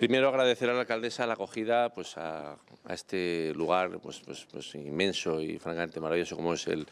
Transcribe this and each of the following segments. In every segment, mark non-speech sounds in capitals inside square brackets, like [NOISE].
Primero agradecer a la alcaldesa la acogida pues, a, este lugar pues, pues, pues, inmenso y francamente maravilloso como es el,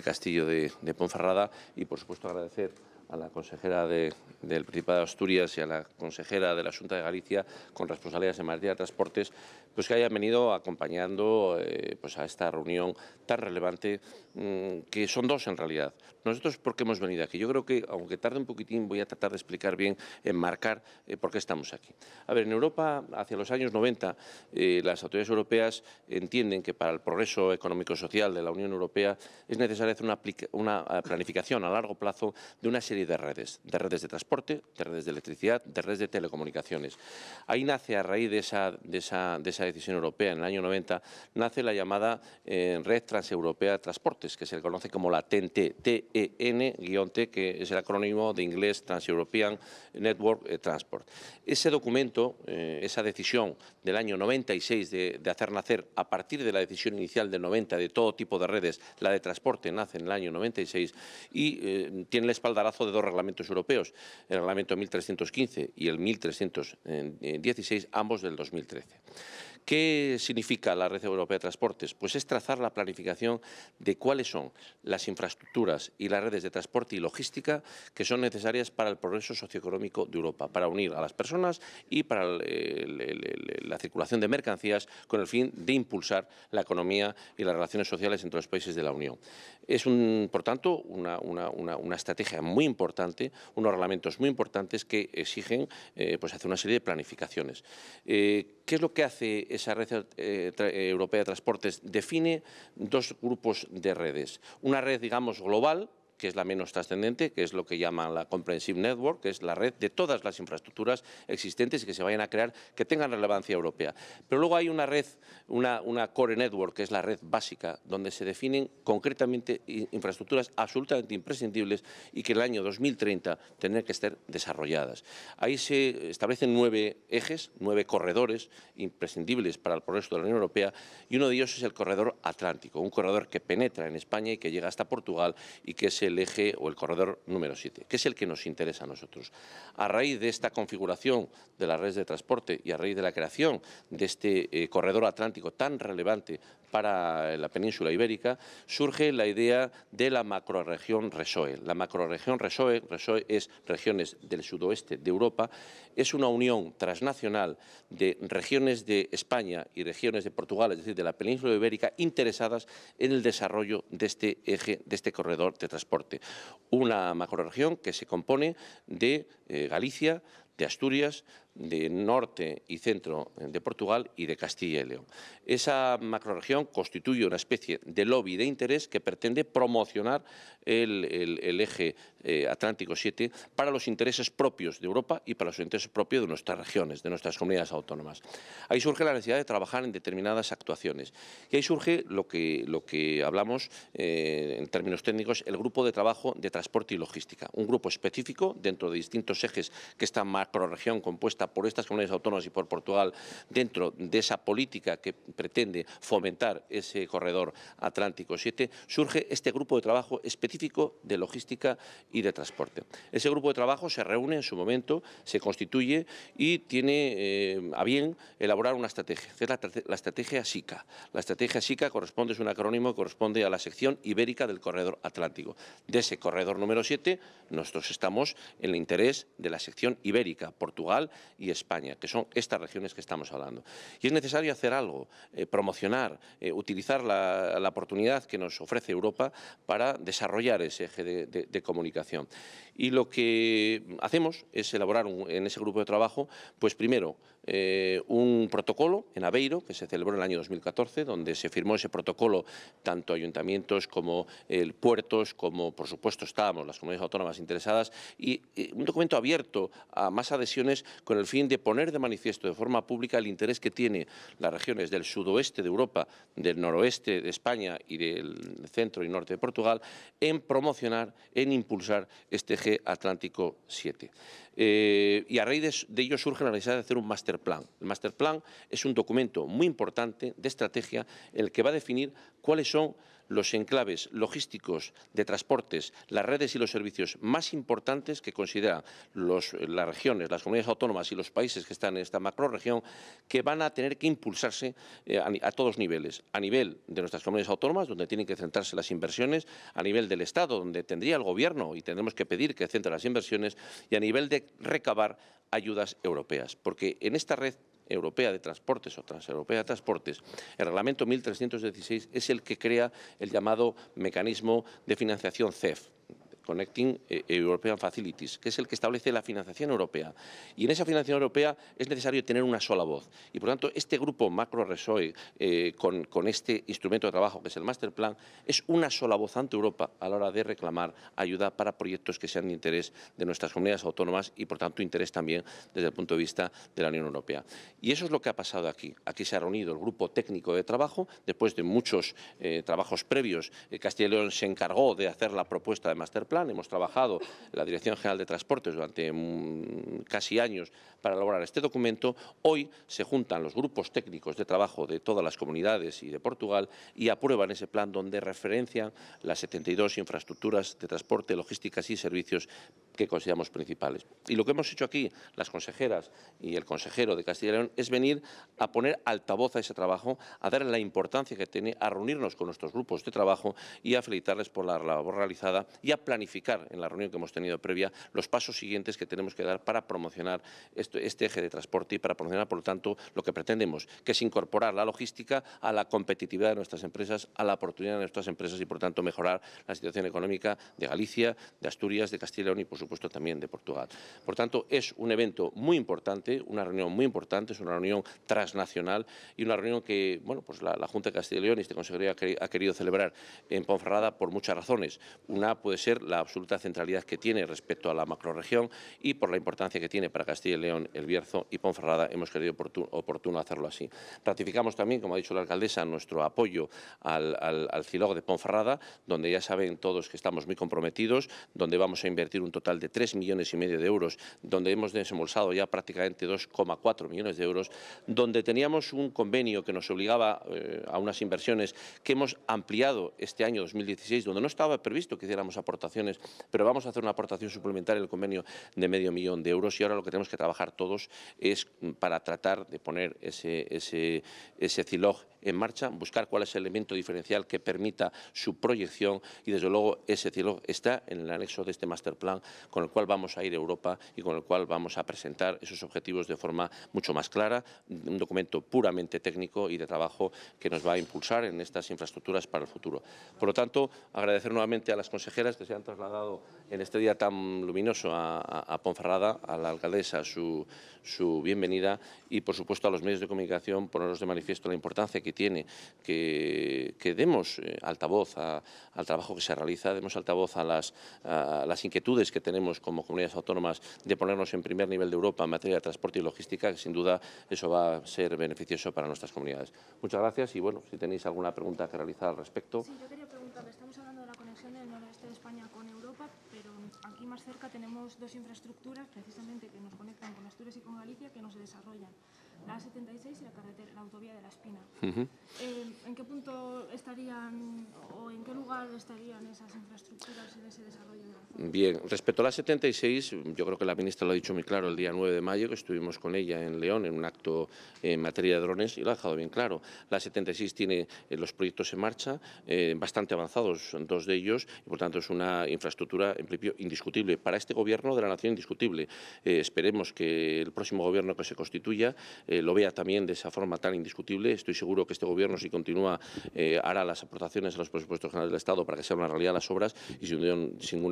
castillo de, de Ponferrada y por supuesto agradecer a la consejera del Principado de Asturias y a la consejera de la Junta de Galicia con responsabilidades en materia de transportes, pues que hayan venido acompañando eh, pues a esta reunión tan relevante, mm, que son dos en realidad. Nosotros, ¿por qué hemos venido aquí? Yo creo que, aunque tarde un poquitín, voy a tratar de explicar bien, enmarcar eh, por qué estamos aquí. A ver, en Europa, hacia los años 90, eh, las autoridades europeas entienden que para el progreso económico-social de la Unión Europea es necesaria hacer una, una planificación a largo plazo de una serie de redes, de redes de transporte, de redes de electricidad, de redes de telecomunicaciones. Ahí nace, a raíz de esa, de esa, decisión europea en el año 90, nace la llamada eh, Red Transeuropea de Transportes, que se le conoce como la ten t que es el acrónimo de inglés Trans-European Network eh, Transport. Ese documento, eh, esa decisión del año 96 de, hacer nacer, a partir de la decisión inicial del 90 de todo tipo de redes, la de transporte nace en el año 96 y tiene el espaldarazo de dos reglamentos europeos, el reglamento 1315 y el 1316, ambos del 2013. ¿Qué significa la Red Europea de Transportes? Pues es trazar la planificación de cuáles son las infraestructuras y las redes de transporte y logística que son necesarias para el progreso socioeconómico de Europa, para unir a las personas y para la circulación de mercancías con el fin de impulsar la economía y las relaciones sociales entre los países de la Unión. Es, un, por tanto, una, estrategia muy importante, unos reglamentos muy importantes que exigen eh, pues, hacer una serie de planificaciones. Eh, ¿Qué es lo que hace esa red eh, eh, europea de transportes? Define dos grupos de redes. Una red, digamos, global, que es la menos trascendente, que es lo que llaman la Comprehensive Network, que es la red de todas las infraestructuras existentes y que se vayan a crear que tengan relevancia europea. Pero luego hay una red, una, una core network, que es la red básica, donde se definen concretamente infraestructuras absolutamente imprescindibles y que el año 2030 tendrán que estar desarrolladas. Ahí se establecen nueve ejes, nueve corredores imprescindibles para el progreso de la Unión Europea y uno de ellos es el corredor atlántico, un corredor que penetra en España y que llega hasta Portugal y que es el el eje o el corredor número 7, que es el que nos interesa a nosotros. A raíz de esta configuración de las redes de transporte y a raíz de la creación de este eh, corredor atlántico tan relevante para la península ibérica, surge la idea de la macroregión RESOE. La macroregión RESOE es regiones del sudoeste de Europa, es una unión transnacional de regiones de España y regiones de Portugal, es decir, de la península ibérica, interesadas en el desarrollo de este eje, de este corredor de transporte una macroregión que se compone de eh, Galicia, de Asturias, de norte y centro de Portugal y de Castilla y León. Esa macroregión constituye una especie de lobby de interés que pretende promocionar el, eje eh, Atlántico 7 para los intereses propios de Europa y para los intereses propios de nuestras regiones, de nuestras comunidades autónomas. Ahí surge la necesidad de trabajar en determinadas actuaciones y ahí surge lo que, lo que hablamos eh, en términos técnicos, el grupo de trabajo de transporte y logística, un grupo específico dentro de distintos ejes que esta macroregión compuesta por estas comunidades autónomas y por Portugal dentro de esa política que pretende fomentar ese corredor Atlántico 7, surge este grupo de trabajo específico de logística y de transporte. Ese grupo de trabajo se reúne en su momento, se constituye y tiene eh, a bien elaborar una estrategia, que es la, estrategia SICA. La estrategia SICA corresponde, es un acrónimo que corresponde a la sección ibérica del corredor Atlántico. De ese corredor número 7, nosotros estamos en el interés de la sección ibérica, Portugal y España, que son estas regiones que estamos hablando. Y es necesario hacer algo, eh, promocionar, eh, utilizar la, oportunidad que nos ofrece Europa para desarrollar ese eje de, comunicación. Y lo que hacemos es elaborar en ese grupo de trabajo, pues primero, eh, un protocolo en Aveiro que se celebró en el año 2014, donde se firmó ese protocolo tanto ayuntamientos como eh, puertos, como por supuesto estábamos las comunidades autónomas interesadas, y eh, un documento abierto a más adhesiones con el fin de poner de manifiesto de forma pública el interés que tiene las regiones del sudoeste de Europa, del noroeste de España y del centro y norte de Portugal en promocionar, en impulsar este G Atlántico 7. Eh, y a raíz de, de, ello surge la necesidad de hacer un master plan. El master plan es un documento muy importante de estrategia en el que va a definir cuáles son los enclaves logísticos de transportes, las redes y los servicios más importantes que consideran eh, las regiones, las comunidades autónomas y los países que están en esta macroregión, que van a tener que impulsarse eh, a, a, todos niveles, a nivel de nuestras comunidades autónomas, donde tienen que centrarse las inversiones, a nivel del Estado, donde tendría el Gobierno y tendremos que pedir que centre las inversiones, y a nivel de recabar ayudas europeas, porque en esta red Europea de Transportes o Transeuropea de Transportes, el reglamento 1316 es el que crea el llamado mecanismo de financiación CEF, Connecting eh, eh, European Facilities, que es el que establece la financiación europea. Y en esa financiación europea es necesario tener una sola voz. Y por tanto, este grupo macro resoe eh, con, este instrumento de trabajo, que es el Master Plan, es una sola voz ante Europa a la hora de reclamar ayuda para proyectos que sean de interés de nuestras comunidades autónomas y, por tanto, interés también desde el punto de vista de la Unión Europea. Y eso es lo que ha pasado aquí. Aquí se ha reunido el grupo técnico de trabajo, después de muchos trabajos previos. Castilla y León se encargó de hacer la propuesta de Master Plan plan. Hemos trabajado la Dirección General de Transportes durante mm, casi años para elaborar este documento. Hoy se juntan los grupos técnicos de trabajo de todas las comunidades y de Portugal y aprueban ese plan donde referencian las 72 infraestructuras de transporte, logísticas y servicios que consideramos principales. Y lo que hemos hecho aquí, las consejeras y el consejero de Castilla y León, es venir a poner altavoz a ese trabajo, a darle la importancia que tiene, a reunirnos con nuestros grupos de trabajo y a felicitarles por la labor realizada y a planificar planificar en la reunión que hemos tenido previa los pasos siguientes que tenemos que dar para promocionar este, este eje de transporte y para promocionar, por lo tanto, lo que pretendemos, que es incorporar la logística a la competitividad de nuestras empresas, a la oportunidad de nuestras empresas y, por tanto, mejorar la situación económica de Galicia, de Asturias, de Castilla y León y, por supuesto, también de Portugal. Por tanto, es un evento muy importante, una reunión muy importante, es una reunión transnacional y una reunión que, bueno, pues la, Junta de Castilla y León y este Consejería ha querido celebrar en Ponferrada por muchas razones. Una puede ser la absoluta centralidad que tiene respecto a la macroregión y por la importancia que tiene para Castilla y León, El Bierzo y Ponferrada, hemos querido oportuno, hacerlo así. Ratificamos también, como ha dicho la alcaldesa, nuestro apoyo al, CILOG de Ponferrada, donde ya saben todos que estamos muy comprometidos, donde vamos a invertir un total de 3 millones y medio de euros, donde hemos desembolsado ya prácticamente 2,4 millones de euros, donde teníamos un convenio que nos obligaba eh, a unas inversiones que hemos ampliado este año 2016, donde no estaba previsto que hiciéramos aportaciones pero vamos a hacer una aportación suplementaria en el convenio de medio millón de euros y ahora lo que tenemos que trabajar todos es para tratar de poner ese, ese, ese CILOG en marcha, buscar cuál es el elemento diferencial que permita su proyección y desde luego ese CILOG está en el anexo de este master plan con el cual vamos a ir a Europa y con el cual vamos a presentar esos objetivos de forma mucho más clara, un documento puramente técnico y de trabajo que nos va a impulsar en estas infraestructuras para el futuro. Por lo tanto, agradecer nuevamente a las consejeras que se han trasladado en este día tan luminoso a, a, Ponferrada, a la alcaldesa, su, bienvenida y, por supuesto, a los medios de comunicación ponernos de manifiesto la importancia que tiene que, que demos eh, altavoz al trabajo que se realiza, demos altavoz a las, inquietudes que tenemos como comunidades autónomas de ponernos en primer nivel de Europa en materia de transporte y logística, que sin duda eso va a ser beneficioso para nuestras comunidades. Muchas gracias y, bueno, si tenéis alguna pregunta que realizar al respecto. Sí, yo más cerca tenemos dos infraestructuras precisamente que nos conectan con Asturias y con Galicia que no se desarrollan la 76 y la, carretera, la autovía de La Espina. Eh, ¿En qué punto estarían o en qué lugar estarían esas infraestructuras en ese desarrollo? Bien, respecto a la 76, yo creo que la ministra lo ha dicho muy claro el día 9 de mayo, que estuvimos con ella en León en un acto en materia de drones y lo ha dejado bien claro. La 76 tiene eh, los proyectos en marcha, eh, bastante avanzados, dos de ellos, y por tanto es una infraestructura en principio indiscutible. Para este gobierno de la nación indiscutible, esperemos que el próximo gobierno que se constituya eh, lo vea también de esa forma tan indiscutible. Estoy seguro que este Gobierno, si continúa, eh, hará las aportaciones a los presupuestos generales del Estado para que sean una realidad las obras y eh, sin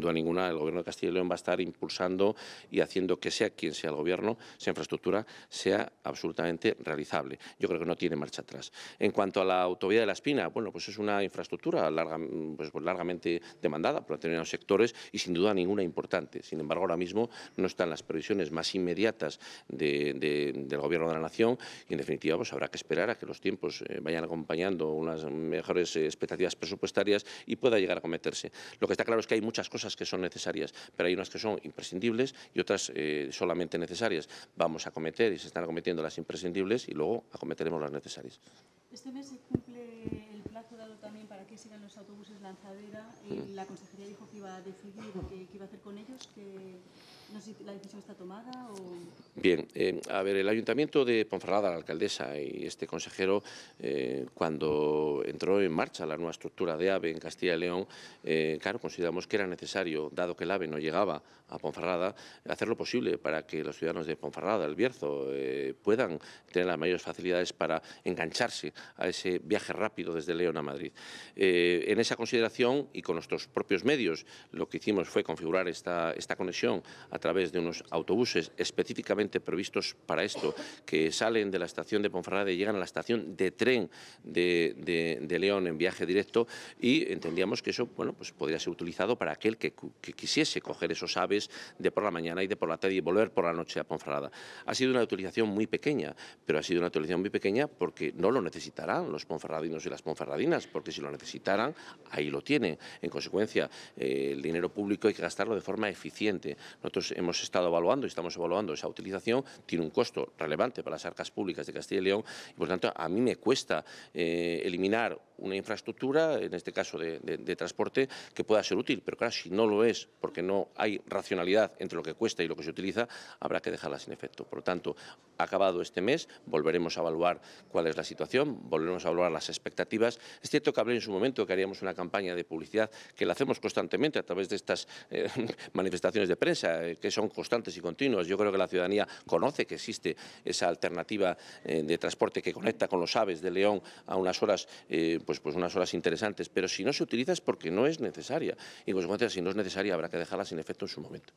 duda, ninguna el Gobierno de Castilla y León va a estar impulsando y haciendo que sea quien sea el Gobierno, esa infraestructura sea absolutamente realizable. Yo creo que no tiene marcha atrás. En cuanto a la autovía de La Espina, bueno, pues es una infraestructura pues, pues largamente demandada por determinados sectores y sin duda ninguna importante. Sin embargo, ahora mismo no están las previsiones más inmediatas de del Gobierno de la Nación y, en definitiva, pues habrá que esperar a que los tiempos eh, vayan acompañando unas mejores eh, expectativas presupuestarias y pueda llegar a cometerse. Lo que está claro es que hay muchas cosas que son necesarias, pero hay unas que son imprescindibles y otras eh, solamente necesarias. Vamos a cometer y se están cometiendo las imprescindibles y luego acometeremos las necesarias. Este mes se cumple el plazo dado también para que sigan autobuses lanzadera, y hmm. la consejería dijo que iba a decidir hmm. qué, iba a hacer con ellos, que no sé si la decisión está tomada o... Bien, eh, a ver, el Ayuntamiento de Ponferrada, la alcaldesa y este consejero, eh, cuando entró en marcha la nueva estructura de AVE en Castilla y León, eh, claro, consideramos que era necesario, dado que el AVE no llegaba a Ponferrada, hacer lo posible para que los ciudadanos de Ponferrada, el Bierzo, puedan tener las mayores facilidades para engancharse a ese viaje rápido desde León a Madrid en esa consideración y con nuestros propios medios, lo que hicimos fue configurar esta, conexión a través de unos autobuses específicamente previstos para esto, que salen de la estación de Ponferrada y llegan a la estación de tren de, León en viaje directo y entendíamos que eso bueno, pues podría ser utilizado para aquel que, que quisiese coger esos aves de por la mañana y de por la tarde y volver por la noche a Ponferrada. Ha sido una utilización muy pequeña, pero ha sido una utilización muy pequeña porque no lo necesitarán los ponferradinos y las ponferradinas, porque si lo necesitaran ahí lo tienen. En consecuencia, eh, el dinero público hay que gastarlo de forma eficiente. Nosotros hemos estado evaluando y estamos evaluando esa utilización, tiene un costo relevante para las arcas públicas de Castilla y León y, por tanto, a mí me cuesta eh, eliminar una infraestructura, en este caso de, transporte, que pueda ser útil. Pero claro, si no lo es, porque no hay racionalidad entre lo que cuesta y lo que se utiliza, habrá que dejarla sin efecto. Por lo tanto, acabado este mes, volveremos a evaluar cuál es la situación, volveremos a evaluar las expectativas. Es cierto que hablé en su momento que haríamos una campaña de publicidad, que la hacemos constantemente a través de estas eh, [LAUGHS] manifestaciones de prensa, eh, que son constantes y continuas. Yo creo que la ciudadanía conoce que existe esa alternativa eh, de transporte que conecta con los aves de León a unas horas pues pues, pues, unas horas interesantes, pero si no se utiliza es porque no es necesaria y en consecuencia si no es necesaria habrá que dejarla sin efecto en su momento.